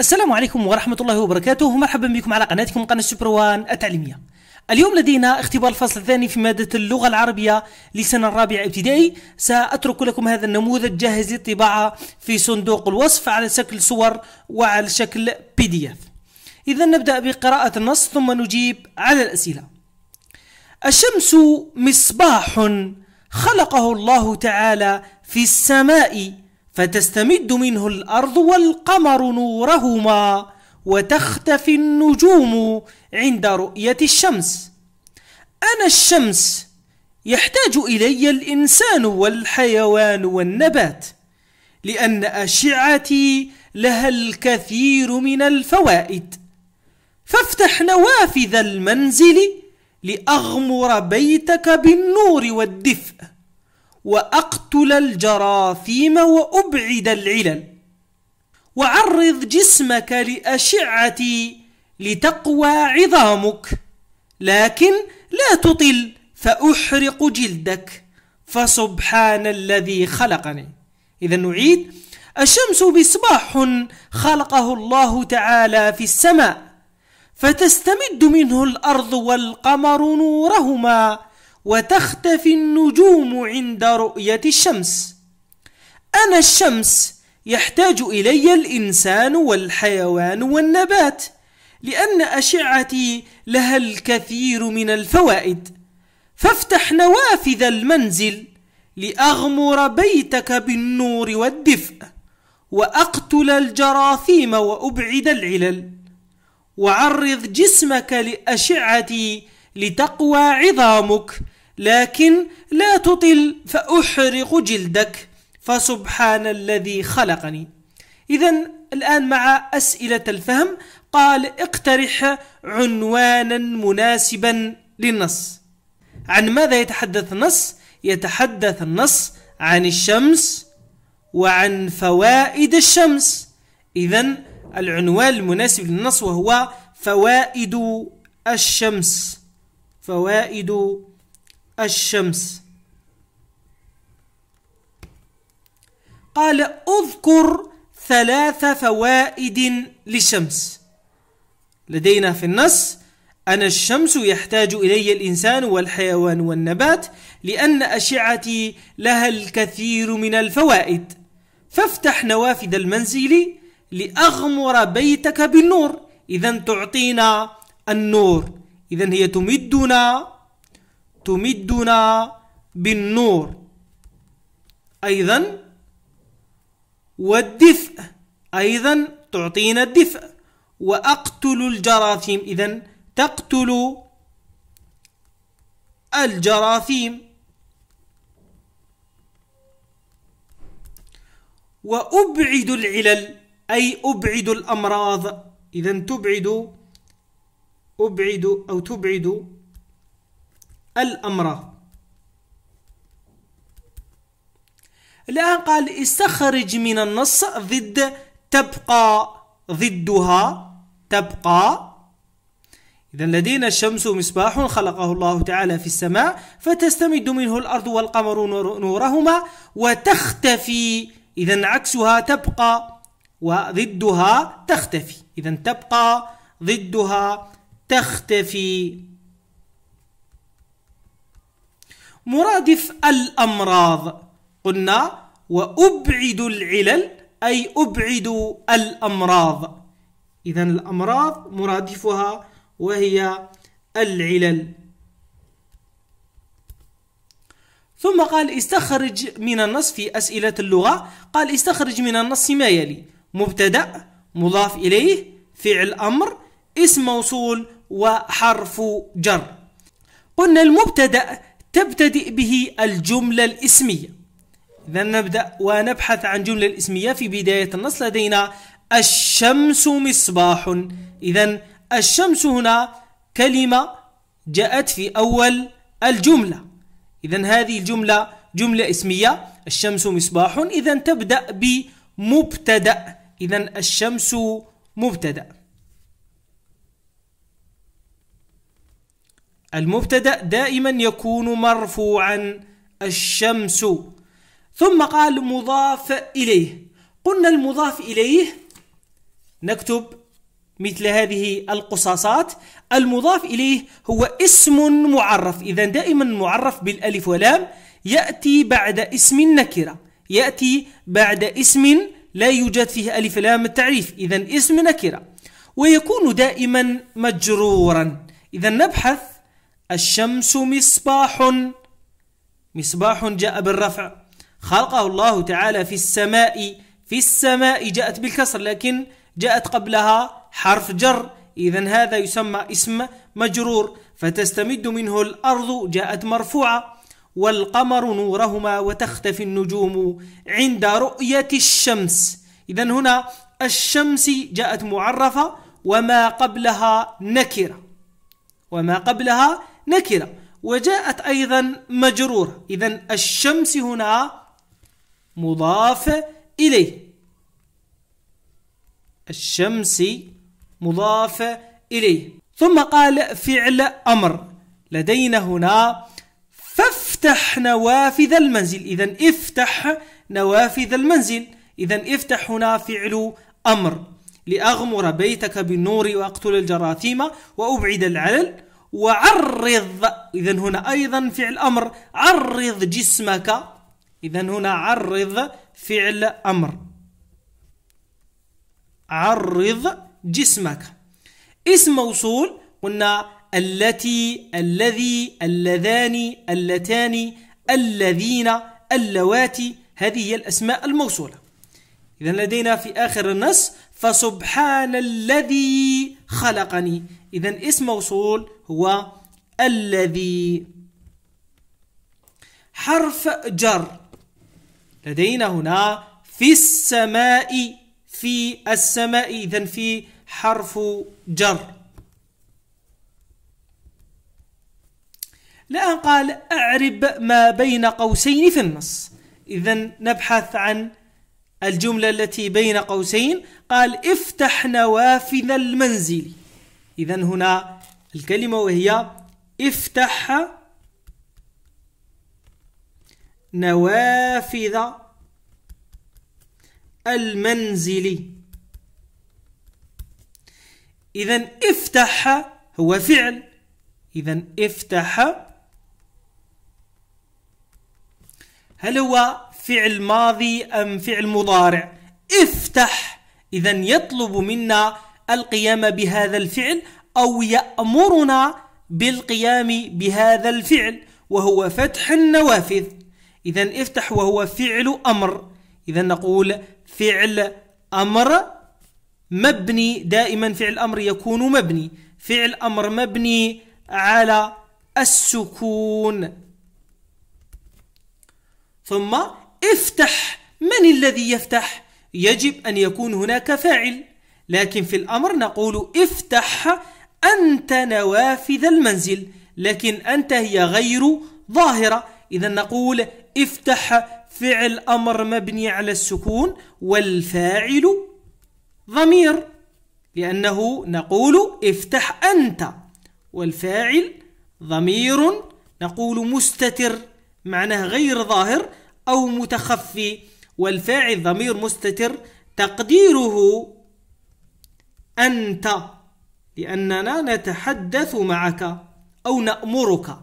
السلام عليكم ورحمة الله وبركاته مرحبا بكم على قناتكم قناة سوبر وان التعليمية اليوم لدينا اختبار الفصل الثاني في مادة اللغة العربية لسنة الرابعة ابتدائي سأترك لكم هذا النموذج جاهز للطباعة في صندوق الوصف على شكل صور وعلى شكل بي دي اف إذا نبدأ بقراءة النص ثم نجيب على الأسئلة الشمس مصباح خلقه الله تعالى في السماء فتستمد منه الأرض والقمر نورهما وتختفي النجوم عند رؤية الشمس أنا الشمس يحتاج إلي الإنسان والحيوان والنبات لأن أشعتي لها الكثير من الفوائد فافتح نوافذ المنزل لأغمر بيتك بالنور والدفء وأقتل الجراثيم وأبعد العلل وعرض جسمك لأشعتي لتقوى عظامك لكن لا تطل فأحرق جلدك فسبحان الذي خلقني إذا نعيد الشمس مصباح خلقه الله تعالى في السماء فتستمد منه الأرض والقمر نورهما وتختفي النجوم عند رؤية الشمس أنا الشمس يحتاج إلي الإنسان والحيوان والنبات لأن أشعتي لها الكثير من الفوائد فافتح نوافذ المنزل لأغمر بيتك بالنور والدفء وأقتل الجراثيم وأبعد العلل وعرض جسمك لأشعتي لتقوى عظامك لكن لا تطل فأحرق جلدك فسبحان الذي خلقني إذا الآن مع أسئلة الفهم قال اقترح عنوانا مناسبا للنص عن ماذا يتحدث النص؟ يتحدث النص عن الشمس وعن فوائد الشمس إذا العنوان المناسب للنص وهو فوائد الشمس فوائد الشمس قال اذكر ثلاث فوائد للشمس لدينا في النص أن الشمس يحتاج إلي الإنسان والحيوان والنبات لأن أشعتي لها الكثير من الفوائد فافتح نوافذ المنزل لأغمر بيتك بالنور إذا تعطينا النور إذا هي تمدنا تمدنا بالنور أيضا والدفء أيضا تعطينا الدفء وأقتل الجراثيم إذا تقتل الجراثيم وأبعد العلل أي أبعد الأمراض إذا تبعد أبعد أو تبعد الأمر الآن قال استخرج من النص ضد تبقى ضدها تبقى إذا لدينا الشمس مصباح خلقه الله تعالى في السماء فتستمد منه الأرض والقمر نورهما وتختفي إذا عكسها تبقى وضدها تختفي إذا تبقى ضدها تختفي مرادف الأمراض قلنا وأبعد العلل أي أبعد الأمراض إذا الأمراض مرادفها وهي العلل ثم قال استخرج من النص في أسئلة اللغة قال استخرج من النص ما يلي مبتدأ مضاف إليه فعل أمر اسم موصول وحرف جر قلنا المبتدأ تبتدئ به الجملة الاسمية إذا نبدأ ونبحث عن جملة الاسمية في بداية النص لدينا الشمس مصباح إذا الشمس هنا كلمة جاءت في أول الجملة إذا هذه الجملة جملة اسمية الشمس مصباح إذا تبدأ بمبتدأ إذا الشمس مبتدأ المبتدأ دائما يكون مرفوعا الشمس ثم قال مضاف إليه قلنا المضاف إليه نكتب مثل هذه القصاصات المضاف إليه هو اسم معرف إذا دائما معرف بالألف واللام يأتي بعد اسم النكرة يأتي بعد اسم لا يوجد فيه ألف لام التعريف إذا اسم نكرة ويكون دائما مجرورا إذا نبحث الشمس مصباح مصباح جاء بالرفع خلقه الله تعالى في السماء في السماء جاءت بالكسر لكن جاءت قبلها حرف جر إذا هذا يسمى اسم مجرور فتستمد منه الأرض جاءت مرفوعة والقمر نورهما وتختفي النجوم عند رؤية الشمس إذا هنا الشمس جاءت معرفة وما قبلها نكرة وما قبلها نكرة وجاءت أيضا مجرورة إذا الشمس هنا مضاف إليه الشمس مضاف إليه ثم قال فعل أمر لدينا هنا فافتح نوافذ المنزل إذا افتح نوافذ المنزل إذا افتح هنا فعل أمر لأغمر بيتك بالنور وأقتل الجراثيم وأبعد العلل وعرض إذا هنا أيضا فعل أمر عرض جسمك إذا هنا عرض فعل أمر عرض جسمك اسم موصول قلنا التي الذي اللذان اللتان الذين اللواتي هذه هي الأسماء الموصولة إذا لدينا في آخر النص فسبحان الذي خلقني إذا اسم موصول هو الذي حرف جر لدينا هنا في السماء في السماء إذا في حرف جر الآن قال أعرب ما بين قوسين في النص إذا نبحث عن الجملة التي بين قوسين قال افتح نوافذ المنزل إذا هنا الكلمة وهي افتح نوافذ المنزل إذا افتح هو فعل إذا افتح هل هو فعل ماضي أم فعل مضارع افتح إذا يطلب منا القيام بهذا الفعل أو يأمرنا بالقيام بهذا الفعل وهو فتح النوافذ إذا افتح وهو فعل أمر إذا نقول فعل أمر مبني دائما فعل أمر يكون مبني فعل أمر مبني على السكون ثم افتح من الذي يفتح يجب أن يكون هناك فاعل لكن في الأمر نقول افتح أنت نوافذ المنزل لكن أنت هي غير ظاهرة إذا نقول افتح فعل أمر مبني على السكون والفاعل ضمير لأنه نقول افتح أنت والفاعل ضمير نقول مستتر معناه غير ظاهر أو متخفي والفاعل ضمير مستتر تقديره أنت لأننا نتحدث معك أو نأمرك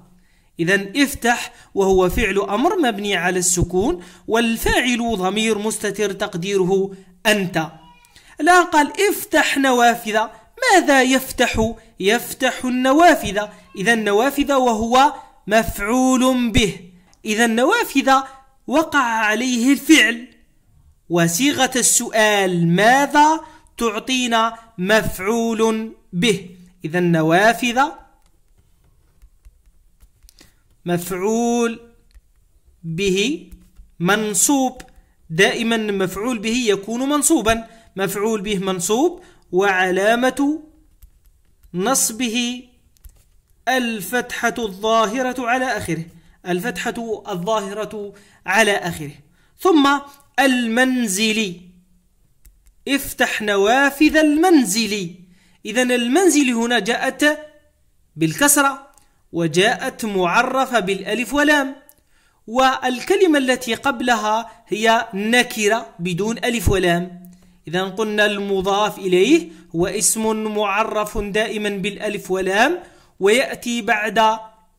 إذا افتح وهو فعل أمر مبني على السكون والفاعل ضمير مستتر تقديره أنت لا قال افتح نوافذ ماذا يفتح؟ يفتح النوافذ إذا النوافذ وهو مفعول به إذا النوافذ وقع عليه الفعل وصيغة السؤال ماذا؟ تعطينا مفعول به إذا نوافذ مفعول به منصوب دائما مفعول به يكون منصوبا مفعول به منصوب وعلامة نصبه الفتحة الظاهرة على آخره الفتحة الظاهرة على آخره ثم المنزلي افتح نوافذ المنزل إذا المنزل هنا جاءت بالكسرة وجاءت معرفة بالألف ولام والكلمة التي قبلها هي نكرة بدون ألف ولام إذا قلنا المضاف إليه هو اسم معرف دائما بالألف ولام ويأتي بعد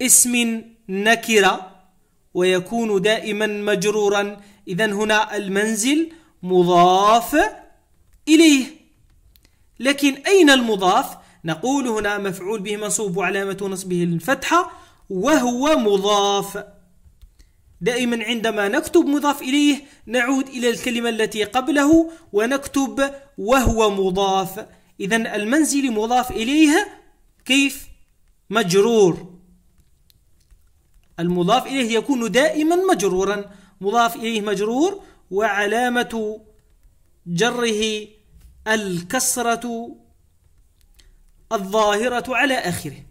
اسم نكرة ويكون دائما مجرورا إذا هنا المنزل مضاف إليه لكن أين المضاف؟ نقول هنا مفعول به منصوب وعلامة نصبه الفتحة وهو مضاف دائما عندما نكتب مضاف إليه نعود إلى الكلمة التي قبله ونكتب وهو مضاف إذا المنزل مضاف إليه كيف؟ مجرور المضاف إليه يكون دائما مجرورا مضاف إليه مجرور وعلامة جره الكسرة الظاهرة على آخره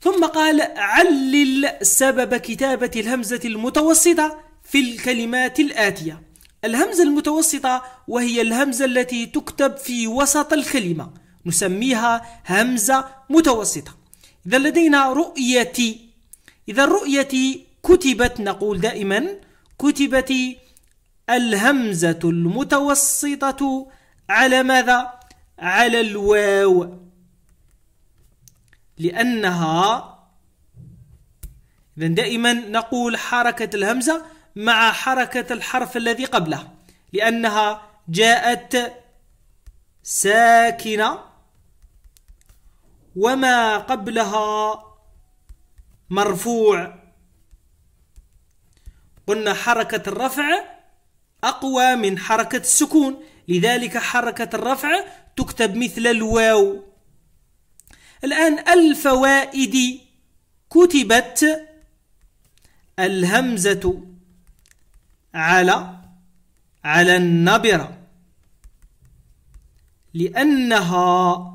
ثم قال علل سبب كتابة الهمزة المتوسطة في الكلمات الآتية الهمزة المتوسطة وهي الهمزة التي تكتب في وسط الكلمة نسميها همزة متوسطة إذا لدينا رؤيتي إذا الرؤيتي كتبت نقول دائما كتبت الهمزة المتوسطة على ماذا؟ على الواو لأنها إذا دائما نقول حركة الهمزة مع حركة الحرف الذي قبله لأنها جاءت ساكنة وما قبلها مرفوع قلنا حركة الرفع أقوى من حركة السكون لذلك حركة الرفع تكتب مثل الواو الآن الفوائد كتبت الهمزة على على النبرة لأنها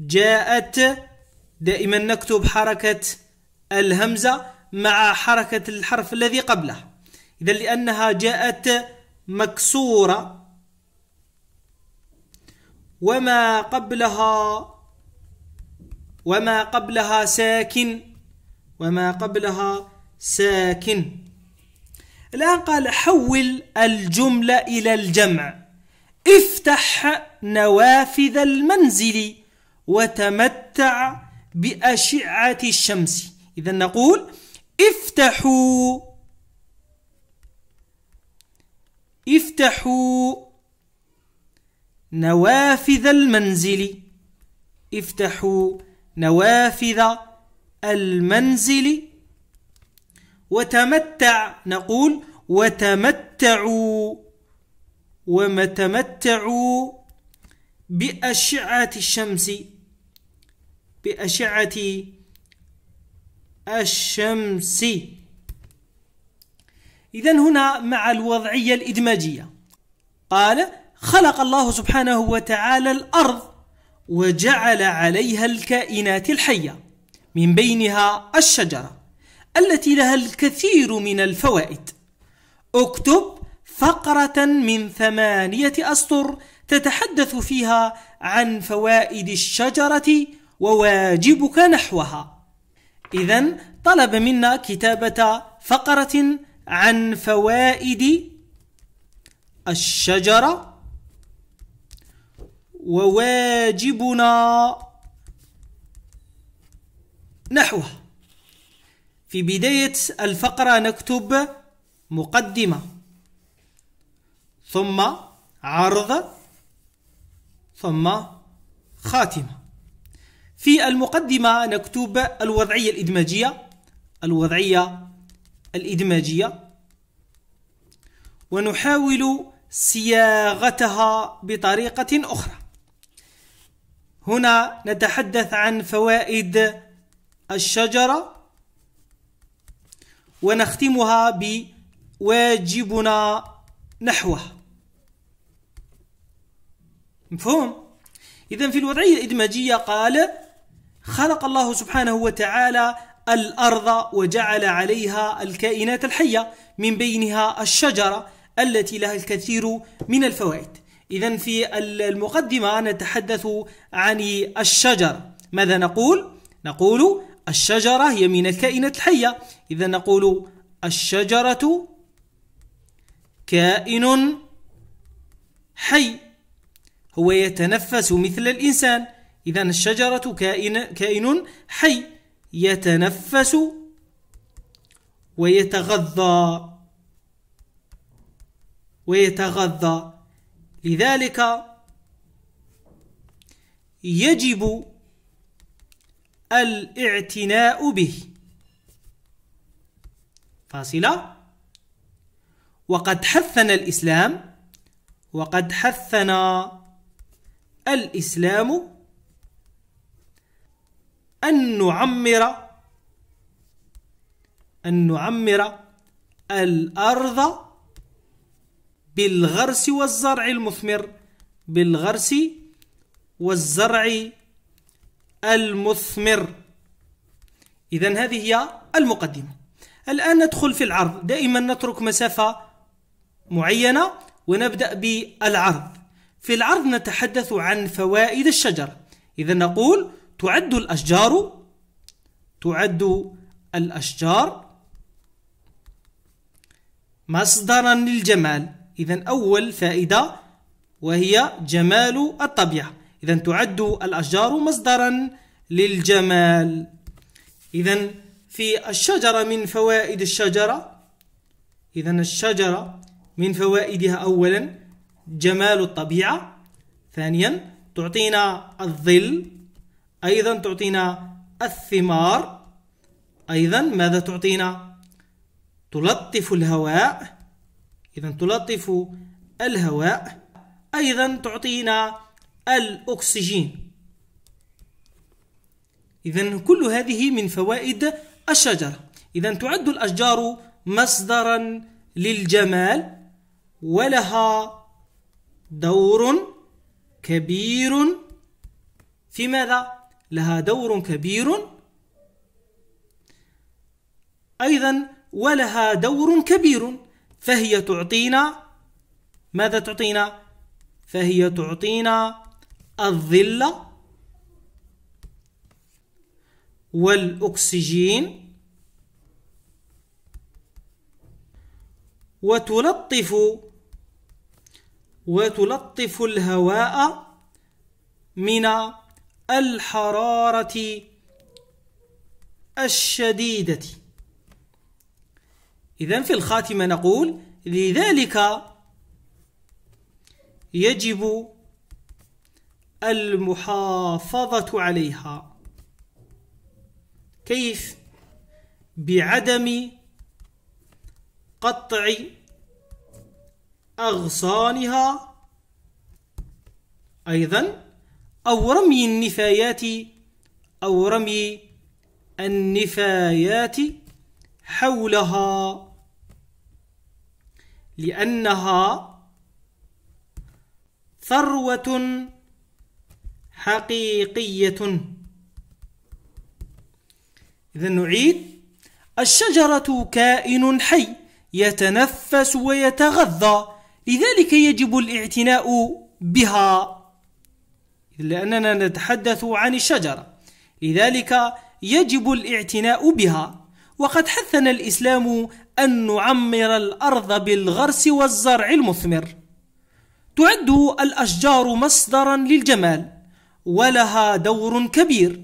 جاءت دائما نكتب حركة الهمزة مع حركة الحرف الذي قبله إذا لأنها جاءت مكسورة وما قبلها وما قبلها ساكن وما قبلها ساكن الآن قال حول الجملة إلى الجمع افتح نوافذ المنزل وتمتع بأشعة الشمس إذا نقول افتحوا افتحوا نوافذ المنزل افتحوا نوافذ المنزل وتمتع نقول وتمتعوا ومتمتعوا بأشعة الشمس بأشعة الشمس إذا هنا مع الوضعية الإدماجية قال خلق الله سبحانه وتعالى الأرض وجعل عليها الكائنات الحية من بينها الشجرة التي لها الكثير من الفوائد اكتب فقرة من ثمانية أسطر تتحدث فيها عن فوائد الشجرة وواجبك نحوها إذا طلب منا كتابة فقرة عن فوائد الشجرة وواجبنا نحوها في بداية الفقرة نكتب مقدمة ثم عرض ثم خاتمة في المقدمة نكتب الوضعية الإدماجية الوضعية الإدماجية ونحاول صياغتها بطريقة أخرى هنا نتحدث عن فوائد الشجرة ونختمها بواجبنا نحوه مفهوم؟ إذا في الوضعية الإدماجية قال خلق الله سبحانه وتعالى الأرض وجعل عليها الكائنات الحية من بينها الشجرة التي لها الكثير من الفوائد إذا في المقدمة نتحدث عن الشجرة ماذا نقول؟ نقول الشجرة هي من الكائنات الحية إذا نقول الشجرة كائن حي هو يتنفس مثل الإنسان إذا الشجرة كائن كائن حي يتنفس ويتغذى ويتغذى لذلك يجب الاعتناء به فاصلة وقد حثنا الإسلام وقد حثنا الإسلام أن نعمر أن نعمر الأرض بالغرس والزرع المثمر بالغرس والزرع المثمر إذا هذه هي المقدمة الآن ندخل في العرض دائما نترك مسافة معينة ونبدأ بالعرض في العرض نتحدث عن فوائد الشجرة إذا نقول تعد الأشجار تعد الأشجار مصدرا للجمال إذا أول فائدة وهي جمال الطبيعة إذا تعد الأشجار مصدرا للجمال إذا في الشجرة من فوائد الشجرة إذا الشجرة من فوائدها أولا جمال الطبيعة ثانيا تعطينا الظل أيضا تعطينا الثمار أيضا ماذا تعطينا تلطف الهواء إذا تلطف الهواء أيضا تعطينا الأكسجين إذا كل هذه من فوائد الشجرة إذا تعد الأشجار مصدرا للجمال ولها دور كبير في ماذا؟ لها دور كبير أيضا ولها دور كبير فهي تعطينا ماذا تعطينا؟ فهي تعطينا الظل والأكسجين وتلطف وتلطف الهواء من الحرارة الشديدة إذا في الخاتمة نقول لذلك يجب المحافظة عليها كيف؟ بعدم قطع أغصانها أيضا أو رمي النفايات أو رمي النفايات حولها لأنها ثروة حقيقية إذا نعيد الشجرة كائن حي يتنفس ويتغذى لذلك يجب الاعتناء بها لأننا نتحدث عن الشجرة لذلك يجب الاعتناء بها وقد حثنا الإسلام أن نعمر الأرض بالغرس والزرع المثمر تعد الأشجار مصدرا للجمال ولها دور كبير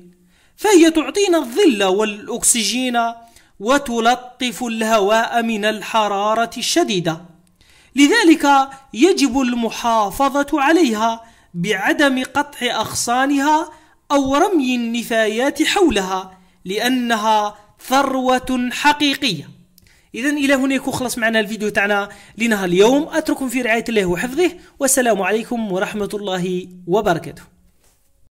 فهي تعطينا الظل والأكسجين وتلطف الهواء من الحرارة الشديدة لذلك يجب المحافظة عليها بعدم قطع أغصانها أو رمي النفايات حولها لأنها ثروة حقيقية إذا إلى هنا يكون خلص معنا الفيديو تاعنا لنهار اليوم أترككم في رعاية الله وحفظه والسلام عليكم ورحمة الله وبركاته